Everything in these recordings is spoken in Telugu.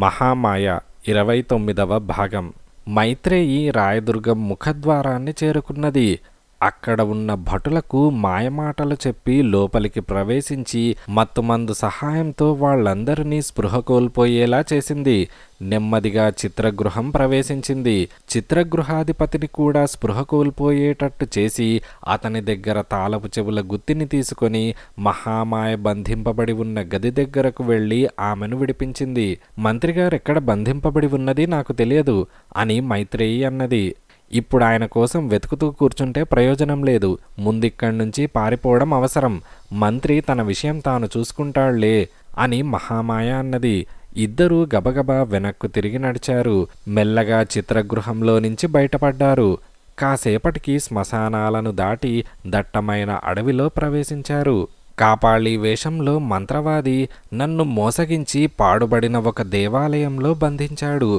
మహామాయ ఇరవై తొమ్మిదవ భాగం మైత్రేయి రాయదుర్గం ముఖద్వారాన్ని చేరుకున్నది అక్కడ ఉన్న భటులకు మాయమాటలు చెప్పి లోపలికి ప్రవేశించి మత్తుమందు సహాయంతో వాళ్లందరినీ స్పృహ కోల్పోయేలా చేసింది నెమ్మదిగా చిత్రగృహం ప్రవేశించింది చిత్రగృహాధిపతిని కూడా స్పృహ కోల్పోయేటట్టు చేసి అతని దగ్గర తాళపు చెవుల గుత్తిని తీసుకొని మహామాయ బంధింపబడి ఉన్న గది దగ్గరకు వెళ్ళి ఆమెను విడిపించింది మంత్రిగారు ఎక్కడ బంధింపబడి ఉన్నది నాకు తెలియదు అని మైత్రేయి అన్నది ఇప్పుడు ఆయన కోసం వెతుకుతూ కూర్చుంటే ప్రయోజనం లేదు ముందిక్కడి నుంచి పారిపోవడం అవసరం మంత్రి తన విషయం తాను చూసుకుంటాడులే అని మహామాయ అన్నది ఇద్దరూ గబగబా వెనక్కు తిరిగి నడిచారు మెల్లగా చిత్రగృహంలో నుంచి బయటపడ్డారు కాసేపటికి శ్మశానాలను దాటి దట్టమైన అడవిలో ప్రవేశించారు కాపాళీ వేషంలో మంత్రవాది నన్ను మోసగించి పాడుబడిన ఒక దేవాలయంలో బంధించాడు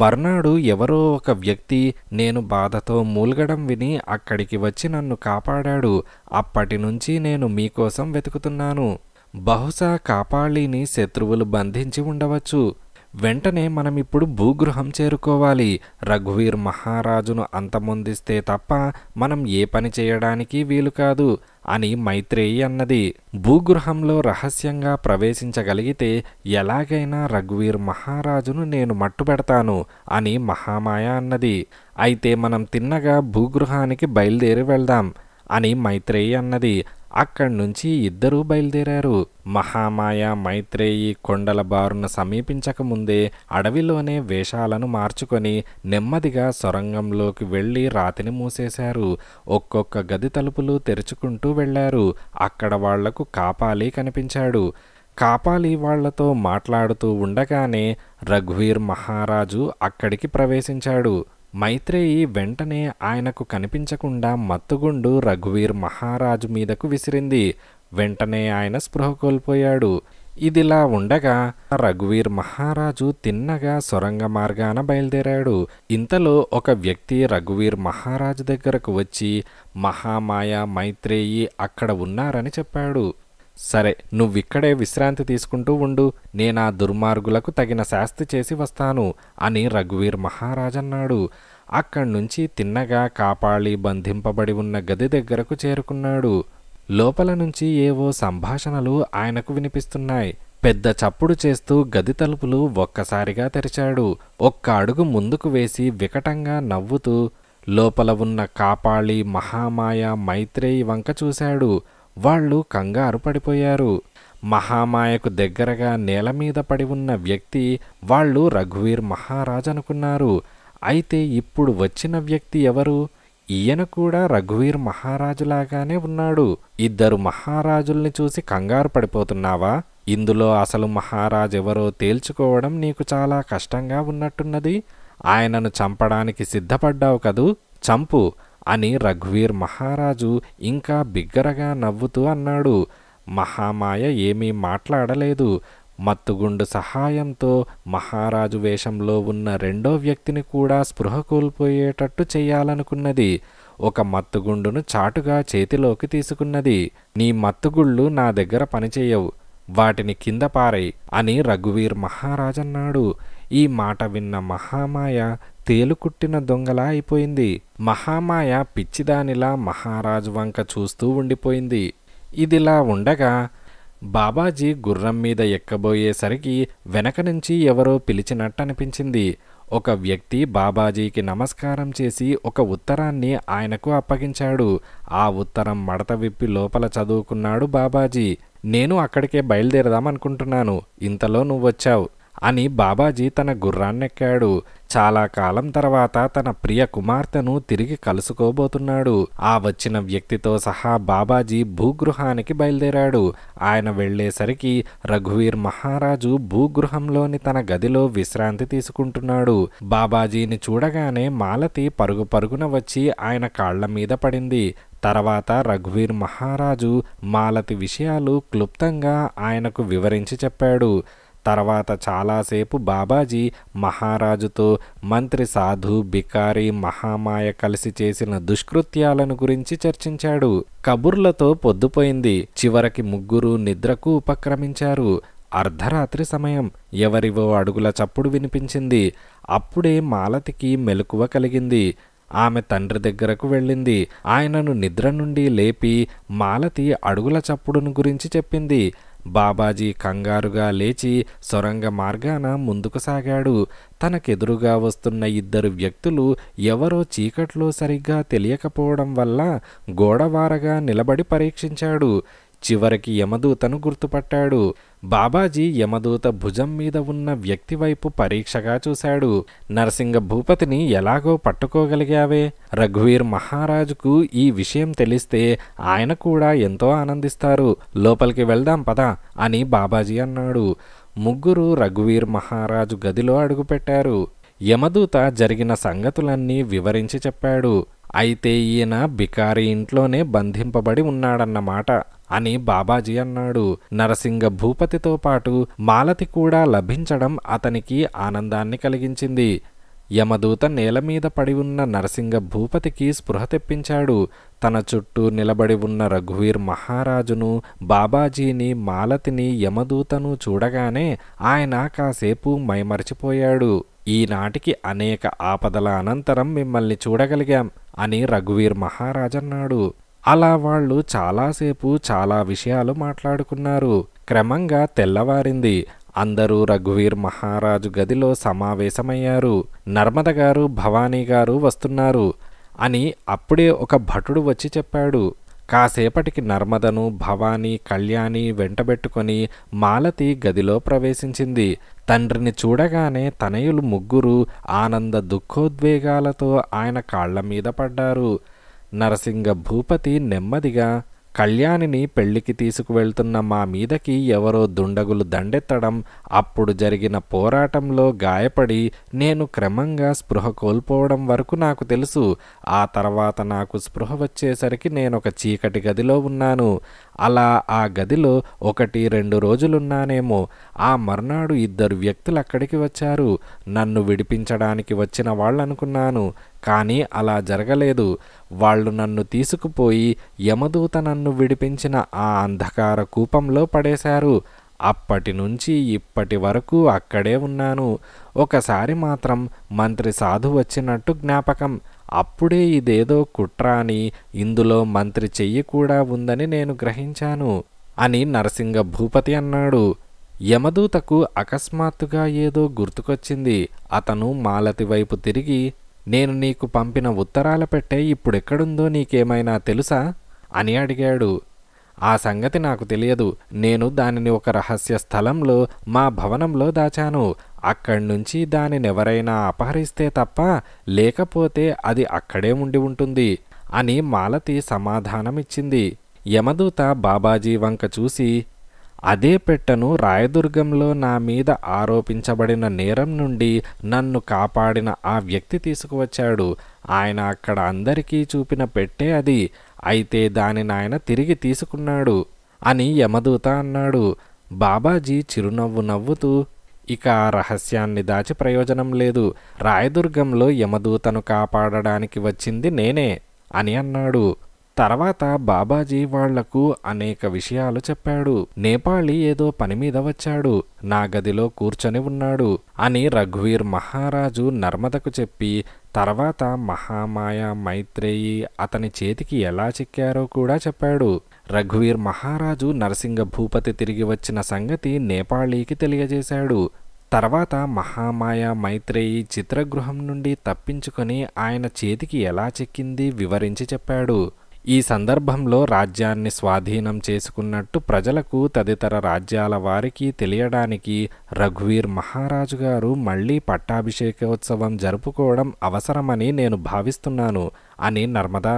మర్నాడు ఎవరో ఒక వ్యక్తి నేను బాధతో మూల్గడం విని అక్కడికి వచ్చి నన్ను కాపాడాడు అప్పటి నుంచి నేను మీకోసం వెతుకుతున్నాను బహుశా కాపాళీని శత్రువులు బంధించి ఉండవచ్చు వెంటనే మనం ఇప్పుడు భూగృహం చేరుకోవాలి రఘువీర్ మహారాజును అంతమొందిస్తే తప్ప మనం ఏ పని చేయడానికి వీలు కాదు అని మైత్రేయి అన్నది భూగృహంలో రహస్యంగా ప్రవేశించగలిగితే ఎలాగైనా రఘువీర్ మహారాజును నేను మట్టుబెడతాను అని మహామాయ అన్నది అయితే మనం తిన్నగా భూగృహానికి బయలుదేరి వెళ్దాం అని మైత్రేయి అన్నది అక్కడి నుంచి ఇద్దరూ బయలుదేరారు మహామాయ మైత్రేయి కొండల బారును సమీపించకముందే అడవిలోనే వేషాలను మార్చుకొని నెమ్మదిగా సొరంగంలోకి వెళ్ళి రాతిని మూసేశారు ఒక్కొక్క గది తలుపులు తెరుచుకుంటూ వెళ్ళారు అక్కడ వాళ్లకు కాపాలి కనిపించాడు కాపాలి వాళ్లతో మాట్లాడుతూ ఉండగానే రఘువీర్ మహారాజు అక్కడికి ప్రవేశించాడు మైత్రేయి వెంటనే ఆయనకు కనిపించకుండా మత్తుగుండు రఘువీర్ మహారాజు మీదకు విసిరింది వెంటనే ఆయన స్పృహ కోల్పోయాడు ఇదిలా ఉండగా రఘువీర్ మహారాజు తిన్నగా సొరంగ మార్గాన బయలుదేరాడు ఇంతలో ఒక వ్యక్తి రఘువీర్ మహారాజు దగ్గరకు వచ్చి మహామాయ మైత్రేయి అక్కడ ఉన్నారని చెప్పాడు సరే నువ్విక్కడే విశ్రాంతి తీసుకుంటూ ఉండు నేనా దుర్మార్గులకు తగిన శాస్తి చేసి వస్తాను అని రఘువీర్ మహారాజన్నాడు అక్కడి నుంచి తిన్నగా కాపాళి బంధింపబడి ఉన్న గది దగ్గరకు చేరుకున్నాడు లోపల నుంచి ఏవో సంభాషణలు ఆయనకు వినిపిస్తున్నాయి పెద్ద చప్పుడు చేస్తూ గది తలుపులు ఒక్కసారిగా తెరిచాడు ఒక్క అడుగు ముందుకు వేసి వికటంగా నవ్వుతూ లోపల ఉన్న కాపాళి మహామాయ మైత్రేయి వంక చూశాడు వాళ్ళు కంగారు పడిపోయారు మహామాయకు దగ్గరగా నేల మీద పడి ఉన్న వ్యక్తి వాళ్ళు రఘువీర్ మహారాజ్ అనుకున్నారు అయితే ఇప్పుడు వచ్చిన వ్యక్తి ఎవరు ఈయన కూడా రఘువీర్ మహారాజులాగానే ఉన్నాడు ఇద్దరు మహారాజుల్ని చూసి కంగారు పడిపోతున్నావా ఇందులో అసలు మహారాజెవరో తేల్చుకోవడం నీకు చాలా కష్టంగా ఉన్నట్టున్నది ఆయనను చంపడానికి సిద్ధపడ్డావు కదూ చంపు అని రఘువీర్ మహారాజు ఇంకా బిగ్గరగా నవ్వుతూ అన్నాడు మహామాయ ఏమీ మాట్లాడలేదు మత్తుగుండు సహాయంతో మహారాజు వేషంలో ఉన్న రెండో వ్యక్తిని కూడా స్పృహ కోల్పోయేటట్టు చేయాలనుకున్నది ఒక మత్తుగుండును చాటుగా చేతిలోకి తీసుకున్నది నీ మత్తుగుళ్ళు నా దగ్గర పనిచేయవు వాటిని కింద పారై అని రఘువీర్ మహారాజన్నాడు ఈ మాట విన్న మహామాయ తేలుకుట్టిన దొంగలా అయిపోయింది మహామాయ పిచ్చిదానిలా మహారాజు వంక చూస్తూ ఉండిపోయింది ఇదిలా ఉండగా బాబాజీ గుర్రం మీద ఎక్కబోయేసరికి వెనక నుంచి ఎవరో పిలిచినట్టనిపించింది ఒక వ్యక్తి బాబాజీకి నమస్కారం చేసి ఒక ఉత్తరాన్ని ఆయనకు అప్పగించాడు ఆ ఉత్తరం మడత విప్పి లోపల చదువుకున్నాడు బాబాజీ నేను అక్కడికే బయలుదేరదామనుకుంటున్నాను ఇంతలో నువ్వొచ్చావు అని బాబాజీ తన గుర్రాన్నెక్కాడు చాలా కాలం తర్వాత తన ప్రియ కుమార్తెను తిరిగి కలుసుకోబోతున్నాడు ఆ వచ్చిన వ్యక్తితో సహా బాబాజీ భూగృహానికి బయలుదేరాడు ఆయన వెళ్లేసరికి రఘువీర్ మహారాజు భూగృహంలోని తన గదిలో విశ్రాంతి తీసుకుంటున్నాడు బాబాజీని చూడగానే మాలతి పరుగు పరుగున వచ్చి ఆయన కాళ్ల మీద పడింది తర్వాత రఘువీర్ మహారాజు మాలతి విషయాలు క్లుప్తంగా ఆయనకు వివరించి చెప్పాడు తర్వాత చాలాసేపు బాబాజీ మహారాజుతో మంత్రి సాధు బికారి మహామాయ కలిసి చేసిన దుష్కృత్యాలను గురించి చర్చించాడు కబుర్లతో పొద్దుపోయింది చివరికి ముగ్గురు నిద్రకు ఉపక్రమించారు అర్ధరాత్రి సమయం ఎవరివో అడుగుల చప్పుడు వినిపించింది అప్పుడే మాలతికి మెలకువ కలిగింది ఆమె తండ్రి దగ్గరకు వెళ్ళింది ఆయనను నిద్ర నుండి లేపి మాలతి అడుగుల చప్పుడును గురించి చెప్పింది బాబాజీ కంగారుగా లేచి సొరంగ మార్గాన ముందుకు సాగాడు తనకెదురుగా వస్తున్న ఇద్దరు వ్యక్తులు ఎవరో చీకట్లో సరిగ్గా తెలియకపోవడం వల్ల గోడవారగా నిలబడి పరీక్షించాడు చివరికి యమదూతను గుర్తుపట్టాడు బాబాజీ యమదూత భుజం మీద ఉన్న వ్యక్తి వైపు పరీక్షగా చూశాడు నరసింగ భూపతిని ఎలాగో పట్టుకోగలిగావే రఘువీర్ మహారాజుకు ఈ విషయం తెలిస్తే ఆయన కూడా ఎంతో ఆనందిస్తారు లోపలికి వెళ్దాం పదా అని బాబాజీ అన్నాడు ముగ్గురు రఘువీర్ మహారాజు గదిలో అడుగుపెట్టారు యమదూత జరిగిన సంగతులన్నీ వివరించి చెప్పాడు అయితే ఈయన బికారి ఇంట్లోనే బంధింపబడి ఉన్నాడన్నమాట అని బాబాజీ అన్నాడు నరసింగ భూపతితో పాటు మాలతి కూడా లభించడం అతనికి ఆనందాన్ని కలిగించింది యమదూత నేల మీద పడి ఉన్న నరసింగ భూపతికి స్పృహ తెప్పించాడు తన చుట్టూ నిలబడి ఉన్న రఘువీర్ మహారాజును బాబాజీని మాలతిని యమదూతను చూడగానే ఆయన కాసేపు మైమర్చిపోయాడు ఈనాటికి అనేక ఆపదల అనంతరం మిమ్మల్ని చూడగలిగాం అని రఘువీర్ మహారాజన్నాడు అలా వాళ్ళు చాలాసేపు చాలా విషయాలు మాట్లాడుకున్నారు క్రమంగా తెల్లవారింది అందరూ రఘువీర్ మహారాజు గదిలో సమావేశమయ్యారు నర్మద గారు భవానీ గారు వస్తున్నారు అని అప్పుడే ఒక భటుడు వచ్చి చెప్పాడు కాసేపటికి నర్మదను భవానీ కళ్యాణి వెంటబెట్టుకొని మాలతి గదిలో ప్రవేశించింది తండ్రిని చూడగానే తనయులు ముగ్గురు ఆనంద దుఃఖోద్వేగాలతో ఆయన కాళ్ల మీద పడ్డారు నరసింగ భూపతి నెమ్మదిగా కళ్యాణిని పెళ్లికి తీసుకువెళ్తున్న మా మీదకి ఎవరో దుండగులు దండెత్తడం అప్పుడు జరిగిన పోరాటంలో గాయపడి నేను క్రమంగా స్పృహ కోల్పోవడం వరకు నాకు తెలుసు ఆ తర్వాత నాకు స్పృహ వచ్చేసరికి నేనొక చీకటి గదిలో ఉన్నాను అలా ఆ గదిలో ఒకటి రెండు రోజులున్నానేమో ఆ మర్నాడు ఇద్దరు వ్యక్తులు అక్కడికి వచ్చారు నన్ను విడిపించడానికి వచ్చిన వాళ్ళనుకున్నాను కానీ అలా జరగలేదు వాళ్ళు నన్ను తీసుకుపోయి యమదూత నన్ను విడిపించిన ఆ అంధకార కూపంలో పడేశారు అప్పటి నుంచి ఇప్పటి వరకు అక్కడే ఉన్నాను ఒకసారి మాత్రం మంత్రి సాధు వచ్చినట్టు జ్ఞాపకం అప్పుడే ఇదేదో కుట్ర అని ఇందులో మంత్రి చెయ్యి కూడా ఉందని నేను గ్రహించాను అని నరసింగ భూపతి అన్నాడు యమదూతకు అకస్మాత్తుగా ఏదో గుర్తుకొచ్చింది అతను మాలతి వైపు తిరిగి నేను నీకు పంపిన ఉత్తరాల పెట్టే ఇప్పుడెక్కడుందో నీకేమైనా తెలుసా అని అడిగాడు ఆ సంగతి నాకు తెలియదు నేను దానిని ఒక రహస్య స్థలంలో మా భవనంలో దాచాను అక్కడ్నుంచి దానిని దానినెవరైనా అపహరిస్తే తప్ప లేకపోతే అది అక్కడే ఉండి ఉంటుంది అని మాలతి సమాధానమిచ్చింది యమదూత బాబాజీ వంక చూసి అదే పెట్టను రాయదుర్గంలో నా మీద ఆరోపించబడిన నేరం నుండి నన్ను కాపాడిన ఆ వ్యక్తి తీసుకువచ్చాడు ఆయన అక్కడ అందరికీ చూపిన పెట్టే అది అయితే దానిని ఆయన తిరిగి తీసుకున్నాడు అని యమదూత అన్నాడు బాబాజీ చిరునవ్వు నవ్వుతూ ఇక ఆ రహస్యాన్ని దాచి ప్రయోజనం లేదు రాయదుర్గంలో యమదూతను కాపాడడానికి వచ్చింది నేనే అని అన్నాడు తర్వాత బాబాజీ వాళ్లకు అనేక విషయాలు చెప్పాడు నేపాళీ ఏదో పని మీద వచ్చాడు నా గదిలో కూర్చొని ఉన్నాడు అని రఘువీర్ మహారాజు నర్మదకు చెప్పి తర్వాత మహామాయ మైత్రేయి అతని చేతికి ఎలా చిక్కారో కూడా చెప్పాడు రఘువీర్ మహారాజు నరసింగ భూపతి తిరిగి వచ్చిన సంగతి నేపాళీకి తెలియజేశాడు తర్వాత మహామాయ మైత్రేయి చిత్రగృహం నుండి తప్పించుకొని ఆయన చేతికి ఎలా చెక్కింది వివరించి చెప్పాడు ఈ సందర్భంలో రాజ్యాన్ని స్వాధీనం చేసుకున్నట్టు ప్రజలకు తదితర రాజ్యాల వారికి తెలియడానికి రఘువీర్ మహారాజు గారు మళ్లీ పట్టాభిషేకోత్సవం జరుపుకోవడం అవసరమని నేను భావిస్తున్నాను అని నర్మదా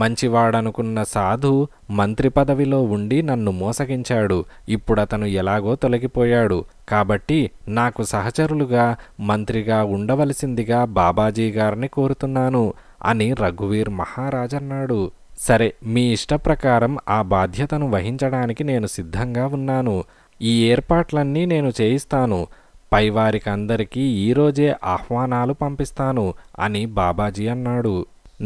మంచివాడనుకున్న సాధు మంత్రి పదవిలో ఉండి నన్ను మోసగించాడు ఇప్పుడతను ఎలాగో తొలగిపోయాడు కాబట్టి నాకు సహచరులుగా మంత్రిగా ఉండవలసిందిగా బాబాజీ గారిని కోరుతున్నాను అని రఘువీర్ మహారాజన్నాడు సరే మీ ఇష్టప్రకారం ఆ బాధ్యతను వహించడానికి నేను సిద్ధంగా ఉన్నాను ఈ ఏర్పాట్లన్నీ నేను చేయిస్తాను పైవారికి అందరికీ ఈరోజే ఆహ్వానాలు పంపిస్తాను అని బాబాజీ అన్నాడు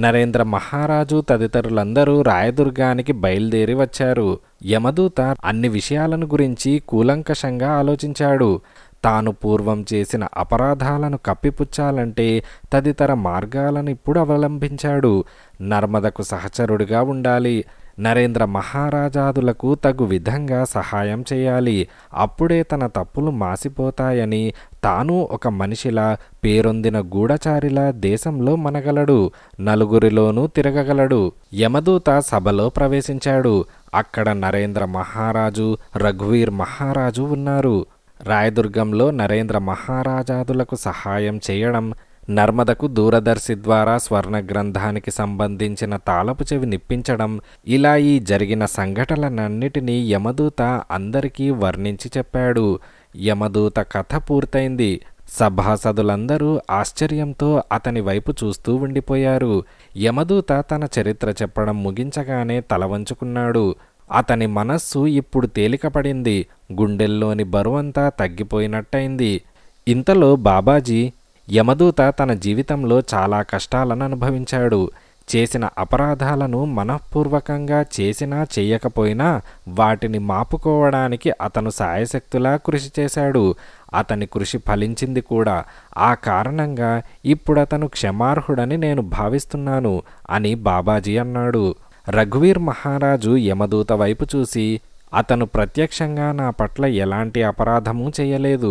నరేంద్ర మహారాజు తదితరులందరూ రాయదుర్గానికి బయలుదేరి వచ్చారు యమదూత అన్ని విషయాలను గురించి కూలంకషంగా ఆలోచించాడు తాను పూర్వం చేసిన అపరాధాలను కప్పిపుచ్చాలంటే తదితర మార్గాలను ఇప్పుడు అవలంబించాడు నర్మదకు సహచరుడిగా ఉండాలి నరేంద్ర మహారాజాదులకు తగు విధంగా సహాయం చేయాలి అప్పుడే తన తప్పులు మాసిపోతాయని తాను ఒక మనిషిలా పేరొందిన గూఢచారిలా దేశంలో మనగలడు నలుగురిలోనూ తిరగగలడు యమదూత సభలో ప్రవేశించాడు అక్కడ నరేంద్ర మహారాజు రఘువీర్ మహారాజు ఉన్నారు రాయదుర్గంలో నరేంద్ర మహారాజాదులకు సహాయం చేయడం నర్మదకు దూరదర్శి ద్వారా స్వర్ణ గ్రంథానికి సంబంధించిన తాళపు చెవి నిప్పించడం ఇలా ఈ జరిగిన సంఘటనలన్నిటినీ యమదూత అందరికీ వర్ణించి చెప్పాడు యమదూత కథ పూర్తయింది సభాసదులందరూ ఆశ్చర్యంతో అతని వైపు చూస్తూ ఉండిపోయారు యమదూత తన చరిత్ర చెప్పడం ముగించగానే తల వంచుకున్నాడు అతని మనస్సు ఇప్పుడు తేలికపడింది గుండెల్లోని బరువంతా తగ్గిపోయినట్టయింది ఇంతలో బాబాజీ యమదూత తన జీవితంలో చాలా కష్టాలను అనుభవించాడు చేసిన అపరాధాలను మనఃపూర్వకంగా చేసినా చేయకపోయినా వాటిని మాపుకోవడానికి అతను సాయశక్తులా కృషి చేశాడు అతని కృషి ఫలించింది కూడా ఆ కారణంగా ఇప్పుడు అతను క్షమార్హుడని నేను భావిస్తున్నాను అని బాబాజీ అన్నాడు రఘువీర్ మహారాజు యమదూత వైపు చూసి అతను ప్రత్యక్షంగా నా పట్ల ఎలాంటి అపరాధము చేయలేదు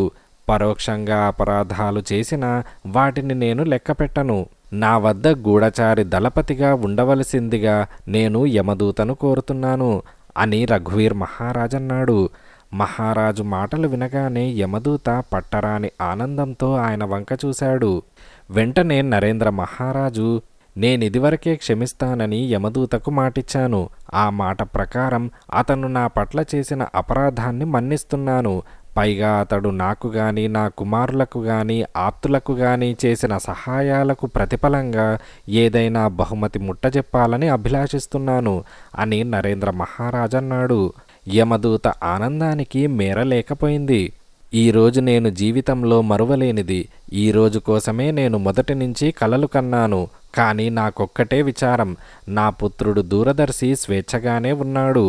పరోక్షంగా అపరాధాలు చేసినా వాటిని నేను లెక్కపెట్టను నా వద్ద గూఢచారి దళపతిగా ఉండవలసిందిగా నేను యమదూతను కోరుతున్నాను అని రఘువీర్ మహారాజన్నాడు మహారాజు మాటలు వినగానే యమదూత పట్టరాని ఆనందంతో ఆయన వంక చూశాడు వెంటనే నరేంద్ర మహారాజు నేనిదివరకే క్షమిస్తానని యమదూతకు మాటిచ్చాను ఆ మాట ప్రకారం అతను నా పట్ల చేసిన అపరాధాన్ని మన్నిస్తున్నాను పైగా అతడు నాకు గాని నా కుమారులకు గాని ఆప్తులకు గాని చేసిన సహాయాలకు ప్రతిఫలంగా ఏదైనా బహుమతి ముట్టజెప్పాలని అభిలాషిస్తున్నాను అని నరేంద్ర మహారాజన్నాడు యమదూత ఆనందానికి మేరలేకపోయింది ఈరోజు నేను జీవితంలో మరువలేనిది ఈ రోజు కోసమే నేను మొదటి నుంచి కలలు కన్నాను కానీ నాకొక్కటే విచారం నా పుత్రుడు దూరదర్శి స్వేచ్ఛగానే ఉన్నాడు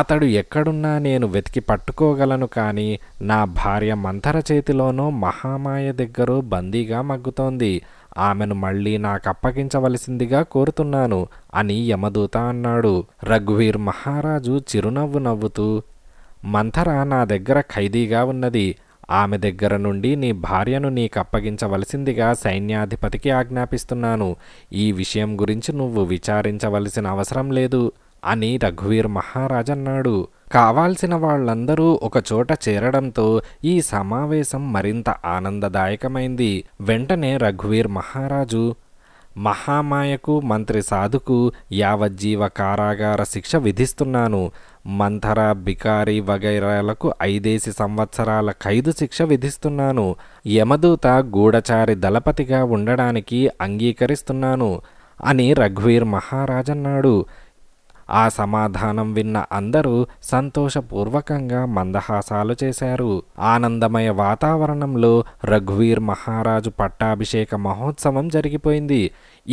అతడు ఎక్కడున్నా నేను వెతికి పట్టుకోగలను కానీ నా భార్య మంథర చేతిలోనూ మహామాయ దగ్గర బందీగా మగ్గుతోంది ఆమెను మళ్ళీ నాకు అప్పగించవలసిందిగా కోరుతున్నాను అని యమదూత అన్నాడు రఘువీర్ మహారాజు చిరునవ్వు నవ్వుతూ మంథర నా దగ్గర ఖైదీగా ఉన్నది ఆమె దగ్గర నుండి నీ భార్యను అప్పగించవలసిందిగా సైన్యాధిపతికి ఆజ్ఞాపిస్తున్నాను ఈ విషయం గురించి నువ్వు విచారించవలసిన అవసరం లేదు అని రఘువీర్ మహారాజన్నాడు కావాల్సిన వాళ్ళందరూ ఒకచోట చేరడంతో ఈ సమావేశం మరింత ఆనందదాయకమైంది వెంటనే రఘువీర్ మహారాజు మహామాయకు మంత్రి సాధుకు యావజ్జీవ కారాగార శిక్ష విధిస్తున్నాను మంథర బికారి వగైరాలకు ఐదేసి సంవత్సరాల ఖైదు శిక్ష విధిస్తున్నాను యమదూత గూఢచారి దళపతిగా ఉండడానికి అంగీకరిస్తున్నాను అని రఘువీర్ మహారాజన్నాడు ఆ సమాధానం విన్న అందరూ సంతోషపూర్వకంగా మందహాసాలు చేశారు ఆనందమయ వాతావరణంలో రఘువీర్ మహారాజు పట్టాభిషేక మహోత్సవం జరిగిపోయింది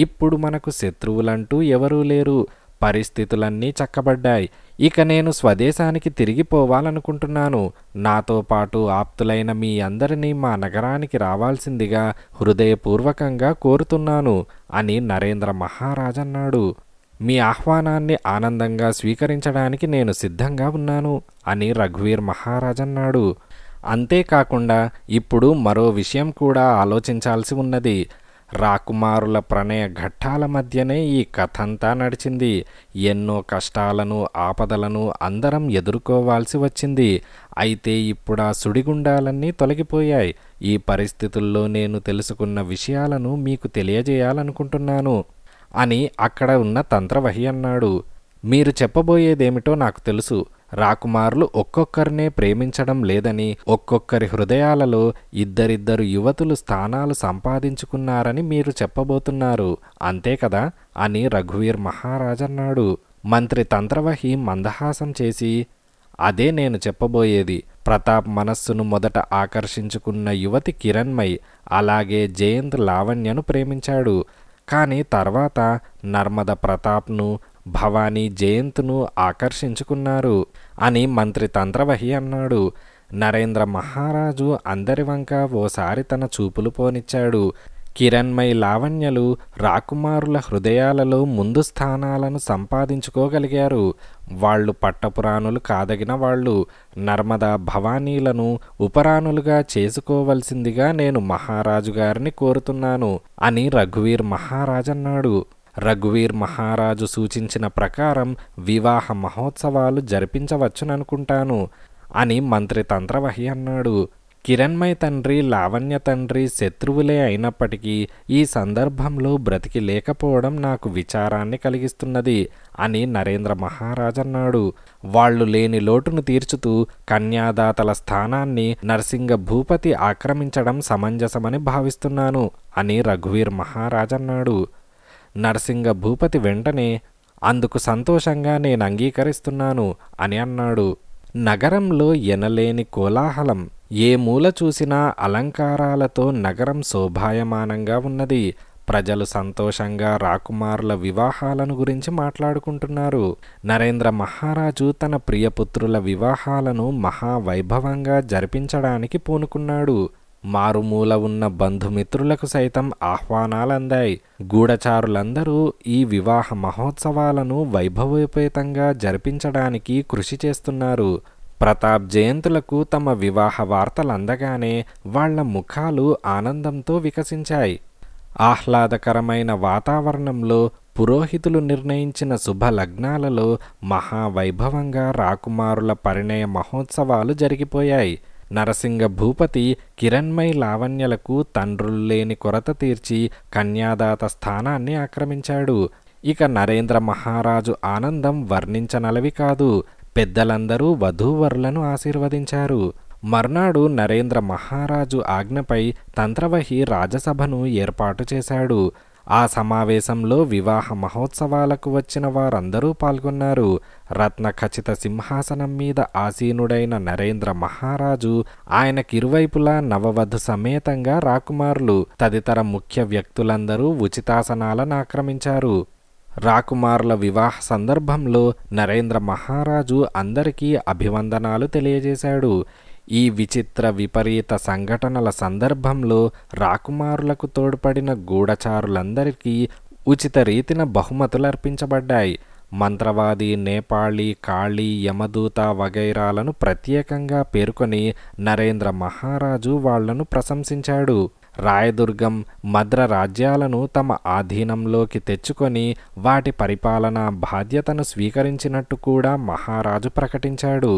ఇప్పుడు మనకు శత్రువులంటూ ఎవరూ లేరు పరిస్థితులన్నీ చక్కబడ్డాయి ఇక నేను స్వదేశానికి తిరిగిపోవాలనుకుంటున్నాను నాతో పాటు ఆప్తులైన మీ అందరినీ మా నగరానికి రావాల్సిందిగా హృదయపూర్వకంగా కోరుతున్నాను అని నరేంద్ర మహారాజన్నాడు మీ ఆహ్వానాన్ని ఆనందంగా స్వీకరించడానికి నేను సిద్ధంగా ఉన్నాను అని రఘువీర్ మహారాజన్నాడు అంతేకాకుండా ఇప్పుడు మరో విషయం కూడా ఆలోచించాల్సి ఉన్నది రాకుమారుల ప్రణయ ఘట్టాల మధ్యనే ఈ కథంతా నడిచింది ఎన్నో కష్టాలను ఆపదలను అందరం ఎదుర్కోవాల్సి వచ్చింది అయితే ఇప్పుడు ఆ సుడిగుండాలన్నీ తొలగిపోయాయి ఈ పరిస్థితుల్లో నేను తెలుసుకున్న విషయాలను మీకు తెలియజేయాలనుకుంటున్నాను అని అక్కడ ఉన్న తంత్రవహి అన్నాడు మీరు చెప్పబోయేదేమిటో నాకు తెలుసు రాకుమారులు ఒక్కొక్కరినే ప్రేమించడం లేదని ఒక్కొక్కరి హృదయాలలో ఇద్దరిద్దరు యువతులు స్థానాలు సంపాదించుకున్నారని మీరు చెప్పబోతున్నారు అంతే కదా అని రఘువీర్ మహారాజన్నాడు మంత్రి తంత్రవహి మందహాసం చేసి అదే నేను చెప్పబోయేది ప్రతాప్ మనస్సును మొదట ఆకర్షించుకున్న యువతి కిరణ్మయ్ అలాగే జయంత్ లావణ్యను ప్రేమించాడు కానీ తర్వాత నర్మద ప్రతాప్ను భవానీ జయంత్ను ఆకర్షించుకున్నారు అని మంత్రి తంత్రవహి అన్నాడు నరేంద్ర మహారాజు అందరి వంక ఓసారి తన చూపులు పోనిచ్చాడు కిరణ్మై లావణ్యలు రాకుమారుల హృదయాలలో ముందు స్థానాలను సంపాదించుకోగలిగారు వాళ్ళు పట్టపురాణులు కాదగిన వాళ్ళు నర్మదా భవానీలను ఉపరాణులుగా చేసుకోవలసిందిగా నేను మహారాజు గారిని కోరుతున్నాను అని రఘువీర్ మహారాజన్నాడు రఘువీర్ మహారాజు సూచించిన ప్రకారం వివాహ మహోత్సవాలు జరిపించవచ్చుననుకుంటాను అని మంత్రి తంత్రవహి అన్నాడు కిరణ్మయ్ తండ్రి లావణ్య తండ్రి శత్రువులే అయినప్పటికీ ఈ సందర్భంలో బ్రతికి లేకపోవడం నాకు విచారాన్ని కలిగిస్తున్నది అని నరేంద్ర మహారాజన్నాడు వాళ్లు లేని లోటును తీర్చుతూ కన్యాదాతల స్థానాన్ని నరసింగ భూపతి ఆక్రమించడం సమంజసమని భావిస్తున్నాను అని రఘువీర్ మహారాజన్నాడు నరసింగ భూపతి వెంటనే అందుకు సంతోషంగా నేను అంగీకరిస్తున్నాను అని అన్నాడు నగరంలో ఎనలేని కోలాహలం ఏ మూల చూసినా అలంకారాలతో నగరం శోభాయమానంగా ఉన్నది ప్రజలు సంతోషంగా రాకుమారుల వివాహాలను గురించి మాట్లాడుకుంటున్నారు నరేంద్ర మహారాజు తన ప్రియపుత్రుల వివాహాలను మహావైభవంగా జరిపించడానికి పూనుకున్నాడు మారుమూల ఉన్న బంధుమిత్రులకు సైతం ఆహ్వానాలందాయి గూఢచారులందరూ ఈ వివాహ మహోత్సవాలను వైభవోపేతంగా జరిపించడానికి కృషి చేస్తున్నారు ప్రతాప్ జయంతులకు తమ వివాహ వార్తలందగానే వాళ్ల ముఖాలు ఆనందంతో వికసించాయి ఆహ్లాదకరమైన వాతావరణంలో పురోహితులు నిర్ణయించిన శుభ లగ్నాలలో మహావైభవంగా రాకుమారుల పరిణయ మహోత్సవాలు జరిగిపోయాయి నరసింగ భూపతి కిరణ్మయ్ లావణ్యలకు తండ్రుల్లేని కొరత తీర్చి కన్యాదాత స్థానాన్ని ఆక్రమించాడు ఇక నరేంద్ర మహారాజు ఆనందం వర్ణించనలవి కాదు పెద్దలందరూ వధూవరులను ఆశీర్వదించారు మర్నాడు నరేంద్ర మహారాజు ఆజ్ఞపై తంత్రవహి రాజసభను ఏర్పాటు చేశాడు ఆ సమావేశంలో వివాహ మహోత్సవాలకు వచ్చిన వారందరూ పాల్గొన్నారు రత్న ఖచ్చిత సింహాసనం మీద ఆసీనుడైన నరేంద్ర మహారాజు ఆయనకిరువైపులా నవవధు సమేతంగా రాకుమారులు తదితర ముఖ్య వ్యక్తులందరూ ఉచితాసనాలను ఆక్రమించారు రాకుమారుల వివాహ సందర్భంలో నరేంద్ర మహారాజు అందరికీ అభివందనాలు తెలియజేశాడు ఈ విచిత్ర విపరీత సంఘటనల సందర్భంలో రాకుమారులకు తోడ్పడిన గూఢచారులందరికీ ఉచిత రీతిన బహుమతులు అర్పించబడ్డాయి మంత్రవాది నేపాళీ కాళీ యమదూత వగైరాలను ప్రత్యేకంగా పేర్కొని నరేంద్ర మహారాజు వాళ్లను ప్రశంసించాడు రాయదుర్గం మద్ర రాజ్యాలను తమ ఆధీనంలోకి తెచ్చుకొని వాటి పరిపాలనా బాధ్యతను స్వీకరించినట్టు కూడా మహారాజు ప్రకటించాడు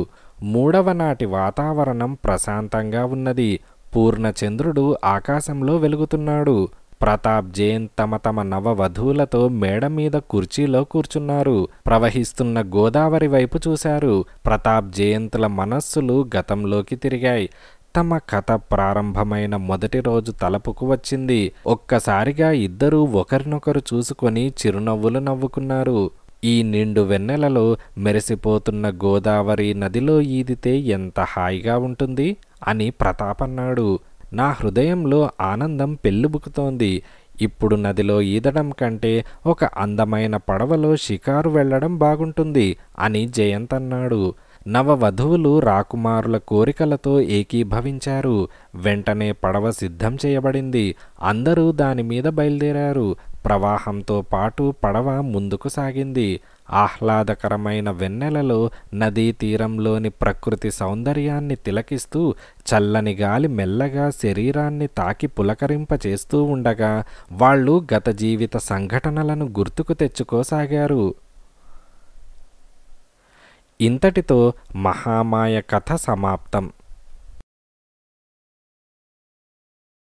మూడవ నాటి వాతావరణం ప్రశాంతంగా ఉన్నది పూర్ణచంద్రుడు ఆకాశంలో వెలుగుతున్నాడు ప్రతాప్ జైన్ తమ తమ నవవధువులతో మేడ మీద కుర్చీలో కూర్చున్నారు ప్రవహిస్తున్న గోదావరి వైపు చూశారు ప్రతాప్ జయంతుల మనస్సులు గతంలోకి తిరిగాయి తమ కథ ప్రారంభమైన మొదటి రోజు తలపుకు వచ్చింది ఒక్కసారిగా ఇద్దరూ ఒకరినొకరు చూసుకొని చిరునవ్వులు నవ్వుకున్నారు ఈ నిండు వెన్నెలలో మెరిసిపోతున్న గోదావరి నదిలో ఈదితే ఎంత హాయిగా ఉంటుంది అని ప్రతాపన్నాడు నా హృదయంలో ఆనందం పెళ్ళుబుకుతోంది ఇప్పుడు నదిలో ఈదడం కంటే ఒక అందమైన పడవలో షికారు వెళ్లడం బాగుంటుంది అని జయంత్ అన్నాడు నవవధువులు రాకుమారుల కోరికలతో ఏకీభవించారు వెంటనే పడవ సిద్ధం చేయబడింది అందరూ దానిమీద బయలుదేరారు ప్రవాహంతో పాటు పడవ ముందుకు సాగింది ఆహ్లాదకరమైన వెన్నెలలో నదీ తీరంలోని ప్రకృతి సౌందర్యాన్ని తిలకిస్తూ చల్లని గాలి మెల్లగా శరీరాన్ని తాకి పులకరింపచేస్తూ ఉండగా వాళ్ళు గత జీవిత సంఘటనలను గుర్తుకు తెచ్చుకోసాగారు ఇంతటితో మహామాయ కథ సమాప్తం